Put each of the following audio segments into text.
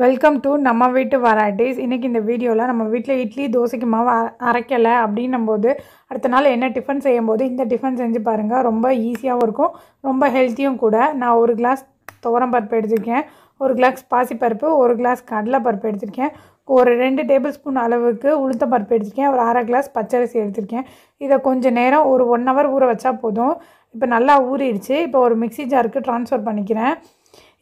welcome to நம்ம வீட்டு varieties இன்றைக்கி இந்த வீடியோவில் நம்ம வீட்டில் இட்லி தோசைக்கு மாவு அரைக்கலை அப்படின்னும் போது அடுத்த நாள் என்ன டிஃபன் செய்யும்போது இந்த டிஃபன் செஞ்சு பாருங்கள் ரொம்ப ஈஸியாகவும் இருக்கும் ரொம்ப ஹெல்த்தியும் கூட நான் ஒரு கிளாஸ் துவரம் பருப்பு எடுத்திருக்கேன் ஒரு கிளாஸ் பாசிப்பருப்பு ஒரு கிளாஸ் கடலைப்பருப்பு எடுத்திருக்கேன் ஒரு ரெண்டு டேபிள் ஸ்பூன் அளவுக்கு உளுத்த பருப்பு எடுத்திருக்கேன் ஒரு அரை கிளாஸ் பச்சரிசி எடுத்திருக்கேன் இதை கொஞ்சம் நேரம் ஒரு ஒன் ஹவர் ஊற வச்சா போதும் இப்போ நல்லா ஊறிடுச்சு இப்போ ஒரு மிக்சி ஜாருக்கு ட்ரான்ஸ்ஃபர் பண்ணிக்கிறேன்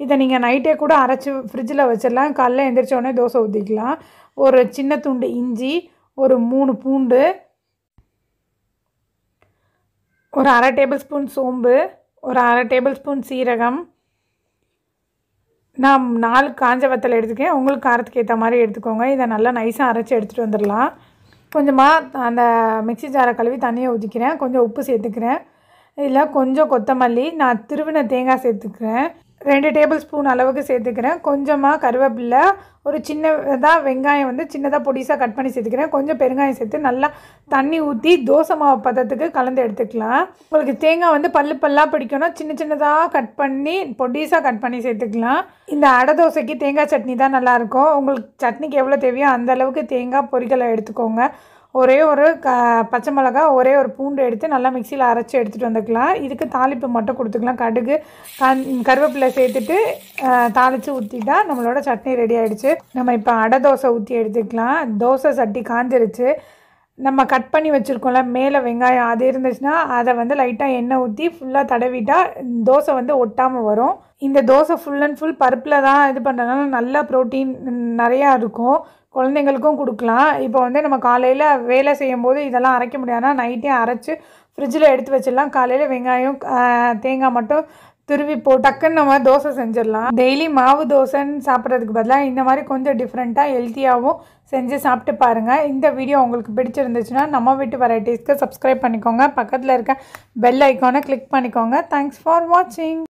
இதை நீங்கள் நைட்டே கூட அரைச்சி ஃப்ரிட்ஜில் வச்சிடலாம் காலைல எழுந்திரிச்சோடனே தோசை ஊற்றிக்கலாம் ஒரு சின்ன துண்டு இஞ்சி ஒரு மூணு பூண்டு ஒரு அரை டேபிள் ஸ்பூன் சோம்பு ஒரு அரை டேபிள் ஸ்பூன் சீரகம் நான் நாலு காஞ்ச வத்தல் எடுத்துக்கேன் உங்களுக்கு காரத்துக்கு ஏற்ற மாதிரி எடுத்துக்கோங்க இதை நல்லா நைஸாக அரைச்சி எடுத்துகிட்டு வந்துடலாம் கொஞ்சமாக அந்த மிக்சி ஜாரை கழுவி தண்ணியை ஊற்றிக்கிறேன் கொஞ்சம் உப்பு சேர்த்துக்கிறேன் இதில் கொஞ்சம் கொத்தமல்லி நான் திருவின தேங்காய் சேர்த்துக்கிறேன் ரெண்டு டேபிள் ஸ்பூன் அளவுக்கு சேர்த்துக்கிறேன் கொஞ்சமாக கருவேப்பில்லை ஒரு சின்னதாக வெங்காயம் வந்து சின்னதாக பொடிசாக கட் பண்ணி சேர்த்துக்கிறேன் கொஞ்சம் பெருங்காயம் சேர்த்து நல்லா தண்ணி ஊற்றி தோசை மாவு பதத்துக்கு கலந்து எடுத்துக்கலாம் உங்களுக்கு தேங்காய் வந்து பல்லு பல்லாக பிடிக்கணும் சின்ன சின்னதாக கட் பண்ணி பொடிசாக கட் பண்ணி சேர்த்துக்கலாம் இந்த அடை தோசைக்கு தேங்காய் சட்னி தான் நல்லாயிருக்கும் உங்களுக்கு சட்னிக்கு எவ்வளோ தேவையோ அந்தளவுக்கு தேங்காய் பொரிகளை எடுத்துக்கோங்க ஒரே ஒரு க பச்சை மிளகா ஒரே ஒரு பூண்டு எடுத்து நல்லா மிக்சியில் அரைச்சி எடுத்துகிட்டு வந்துக்கலாம் இதுக்கு தாளிப்பு மட்டும் கொடுத்துக்கலாம் கடுகு கண் கருவேப்பிலை சேர்த்துட்டு தாளித்து ஊற்றிட்டா நம்மளோட சட்னி ரெடி ஆகிடுச்சு நம்ம இப்போ அடை தோசை ஊற்றி எடுத்துக்கலாம் தோசை சட்டி காஞ்சிருச்சு நம்ம கட் பண்ணி வச்சுருக்கோம்ல மேலே வெங்காயம் அது இருந்துச்சுன்னா அதை வந்து லைட்டாக எண்ணெய் ஊற்றி ஃபுல்லாக தடவிட்டால் தோசை வந்து ஒட்டாமல் வரும் இந்த தோசை ஃபுல் அண்ட் ஃபுல் பருப்பில் தான் இது பண்ணுறதுனால நல்லா ப்ரோட்டீன் நிறையா இருக்கும் குழந்தைங்களுக்கும் கொடுக்கலாம் இப்போ வந்து நம்ம காலையில் வேலை செய்யும் போது இதெல்லாம் அரைக்க முடியாதுன்னா நைட்டே அரைச்சி ஃப்ரிட்ஜில் எடுத்து வச்சிடலாம் காலையில் வெங்காயம் தேங்காய் மட்டும் திருவி போ டக்குன்னு நம்ம தோசை செஞ்சிடலாம் டெய்லி மாவு தோசைன்னு சாப்பிட்றதுக்கு பதிலாக இந்த மாதிரி கொஞ்சம் டிஃப்ரெண்ட்டாக ஹெல்த்தியாகவும் செஞ்சு சாப்பிட்டு பாருங்கள் இந்த வீடியோ உங்களுக்கு பிடிச்சிருந்துச்சுன்னா நம்ம வீட்டு வெரைட்டிஸ்க்கு சப்ஸ்கிரைப் பண்ணிக்கோங்க பக்கத்தில் இருக்க பெல் ஐக்கானை கிளிக் பண்ணிக்கோங்க தேங்க்ஸ் ஃபார் வாட்சிங்